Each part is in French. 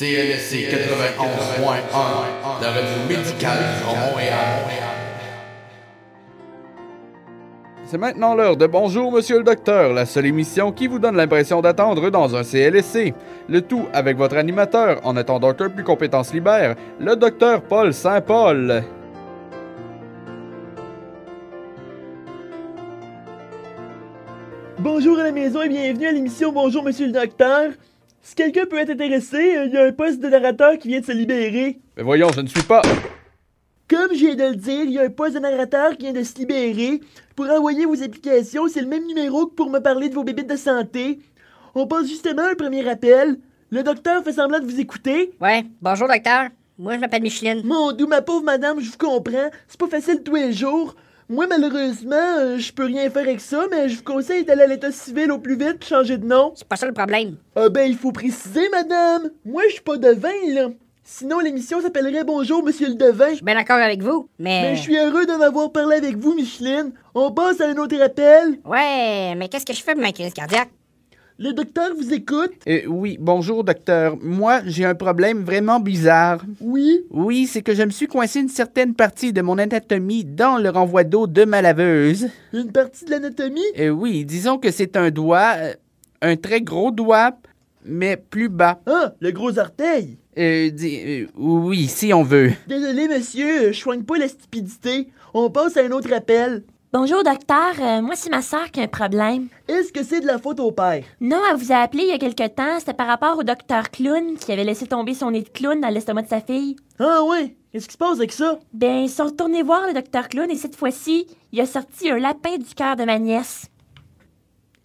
CLSC 91.1, la radio médicale de Montréal. C'est maintenant l'heure de Bonjour Monsieur le Docteur, la seule émission qui vous donne l'impression d'attendre dans un CLSC. Le tout avec votre animateur, en attendant qu'un plus compétence libère, le docteur Paul Saint-Paul. Bonjour à la maison et bienvenue à l'émission Bonjour Monsieur le Docteur. Si quelqu'un peut être intéressé, euh, il y a un poste de narrateur qui vient de se libérer. Mais voyons, je ne suis pas. Comme j'ai de le dire, il y a un poste de narrateur qui vient de se libérer. Pour envoyer vos applications, c'est le même numéro que pour me parler de vos bébés de santé. On passe justement un premier appel. Le docteur fait semblant de vous écouter. Ouais, bonjour docteur. Moi, je m'appelle Micheline. Mon doux, ma pauvre madame, je vous comprends. C'est pas facile tous les jours. Moi, malheureusement, euh, je peux rien faire avec ça, mais je vous conseille d'aller à l'état civil au plus vite, changer de nom. C'est pas ça le problème. Ah ben, il faut préciser, madame. Moi, je suis pas devin, là. Sinon, l'émission s'appellerait Bonjour, Monsieur le Devin. Je bien d'accord avec vous, mais. Mais je suis heureux de m'avoir parlé avec vous, Micheline. On passe à un autre appel. Ouais, mais qu'est-ce que je fais pour ma crise cardiaque? Le docteur vous écoute? Euh, oui, bonjour docteur. Moi, j'ai un problème vraiment bizarre. Oui? Oui, c'est que je me suis coincé une certaine partie de mon anatomie dans le renvoi d'eau de ma laveuse. Une partie de l'anatomie? Euh, oui, disons que c'est un doigt, euh, un très gros doigt, mais plus bas. Ah, le gros orteil? Euh, oui, si on veut. Désolé, monsieur, je soigne pas la stupidité. On passe à un autre appel. Bonjour, docteur. Euh, moi, c'est ma sœur qui a un problème. Est-ce que c'est de la faute au père? Non, elle vous a appelé il y a quelque temps. C'était par rapport au docteur Clown qui avait laissé tomber son nez de clown dans l'estomac de sa fille. Ah oui? Qu'est-ce qui se passe avec ça? Ben, ils sont retournés voir le docteur Clown et cette fois-ci, il a sorti un lapin du cœur de ma nièce.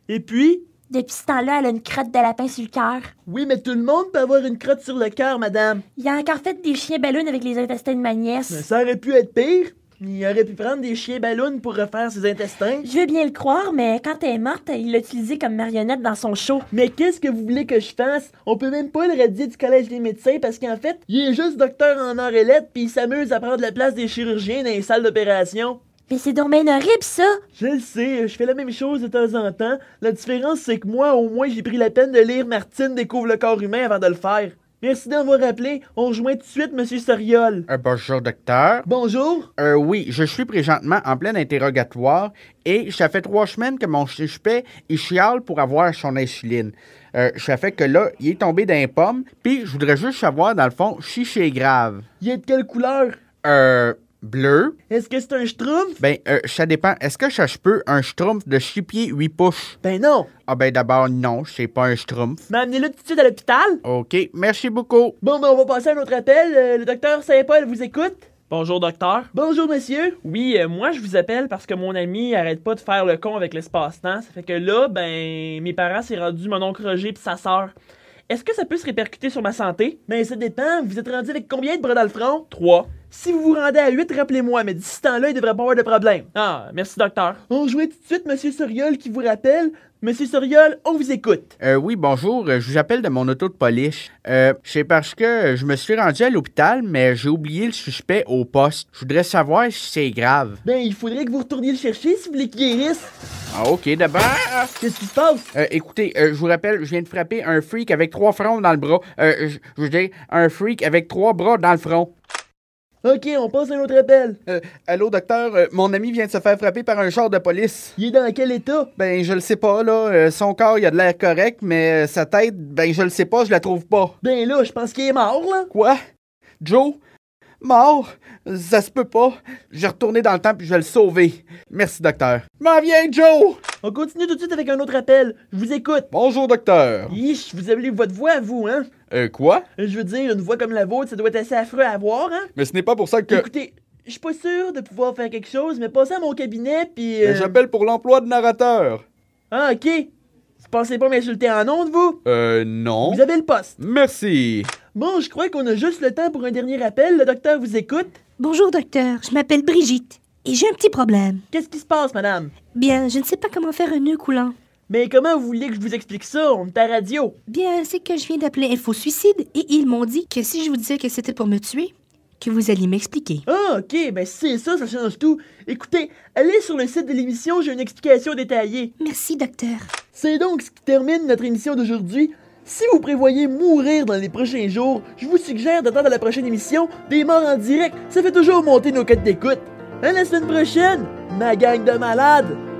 Et puis? Depuis ce temps-là, elle a une crotte de lapin sur le cœur. Oui, mais tout le monde peut avoir une crotte sur le cœur, madame. Il a encore fait des chiens ballons avec les intestins de ma nièce. Mais ça aurait pu être pire. Il aurait pu prendre des chiens ballons pour refaire ses intestins. Je veux bien le croire, mais quand elle est morte, il l'a utilisé comme marionnette dans son show. Mais qu'est-ce que vous voulez que je fasse? On peut même pas le radier du collège des médecins parce qu'en fait, il est juste docteur en or et puis il s'amuse à prendre la place des chirurgiens dans les salles d'opération. Mais c'est dommage horrible, ça! Je le sais, je fais la même chose de temps en temps. La différence, c'est que moi, au moins, j'ai pris la peine de lire Martine découvre le corps humain avant de le faire. Merci d'avoir rappeler. On rejoint tout de suite Monsieur Soriol. Euh, bonjour, docteur. Bonjour. Euh, oui, je suis présentement en plein interrogatoire et ça fait trois semaines que mon suspect, il chiale pour avoir son insuline. Euh, ça fait que là, il est tombé d'un pomme, puis je voudrais juste savoir, dans le fond, si c'est grave. Il est de quelle couleur? Euh, bleu. Est-ce que c'est un schtroumpf? Ben, euh, ça dépend. Est-ce que je peux un schtroumpf de 6 pieds 8 pouces? Ben non! Ah ben d'abord, non, c'est pas un schtroumpf. Ben amenez-le tout de suite à l'hôpital. OK, merci beaucoup. Bon, ben on va passer à un autre appel. Euh, le docteur Saint-Paul vous écoute. Bonjour docteur. Bonjour monsieur. Oui, euh, moi je vous appelle parce que mon ami arrête pas de faire le con avec l'espace-temps. Ça fait que là, ben, mes parents s'est rendu mon oncle Roger pis sa sœur. Est-ce que ça peut se répercuter sur ma santé? Ben ça dépend. Vous êtes rendu avec combien de bras dans le front? Trois. Si vous vous rendez à 8, rappelez-moi, mais d'ici ce temps-là, il devrait pas avoir de problème. Ah, merci, docteur. On joue tout de suite, Monsieur Soriol, qui vous rappelle. Monsieur Soriol, on vous écoute. Euh, oui, bonjour. Euh, je vous appelle de mon auto de police. Euh, c'est parce que je me suis rendu à l'hôpital, mais j'ai oublié le suspect au poste. Je voudrais savoir si c'est grave. Ben, il faudrait que vous retourniez le chercher si vous voulez qu'il Ah, OK, d'abord. Qu'est-ce qui se passe? Euh, écoutez, euh, je vous rappelle, je viens de frapper un freak avec trois fronts dans le bras. Euh, je veux dire, un freak avec trois bras dans le front. OK, on passe à un autre appel. Euh, allô, docteur, euh, mon ami vient de se faire frapper par un char de police. Il est dans quel état? Ben, je le sais pas, là. Euh, son corps, il a de l'air correct, mais euh, sa tête, ben, je le sais pas, je la trouve pas. Ben là, je pense qu'il est mort, là. Quoi? Joe? Mort? Ça se peut pas. J'ai retourné dans le temps puis je vais le sauver. Merci, docteur. M'en viens, Joe! On continue tout de suite avec un autre appel. Je vous écoute. Bonjour, docteur. Yesh, vous avez votre voix, vous, hein? Euh, quoi? Je veux dire, une voix comme la vôtre, ça doit être assez affreux à voir, hein? Mais ce n'est pas pour ça que. Écoutez, je suis pas sûr de pouvoir faire quelque chose, mais passez à mon cabinet, puis. Ben, euh, j'appelle pour l'emploi de narrateur. Ah, ok. Vous pensez pas m'insulter en de vous? Euh, non. Vous avez le poste. Merci. Bon, je crois qu'on a juste le temps pour un dernier appel. Le docteur vous écoute. Bonjour, docteur. Je m'appelle Brigitte. Et j'ai un petit problème. Qu'est-ce qui se passe, madame? Bien, je ne sais pas comment faire un nœud coulant. Mais comment vous voulez que je vous explique ça? On est à radio. Bien, c'est que je viens d'appeler Info Suicide et ils m'ont dit que si je vous disais que c'était pour me tuer, que vous alliez m'expliquer. Ah, ok, ben c'est ça, ça change tout. Écoutez, allez sur le site de l'émission, j'ai une explication détaillée. Merci, docteur. C'est donc ce qui termine notre émission d'aujourd'hui. Si vous prévoyez mourir dans les prochains jours, je vous suggère d'attendre à la prochaine émission des morts en direct. Ça fait toujours monter nos cotes d'écoute. À la semaine prochaine, ma gang de malades!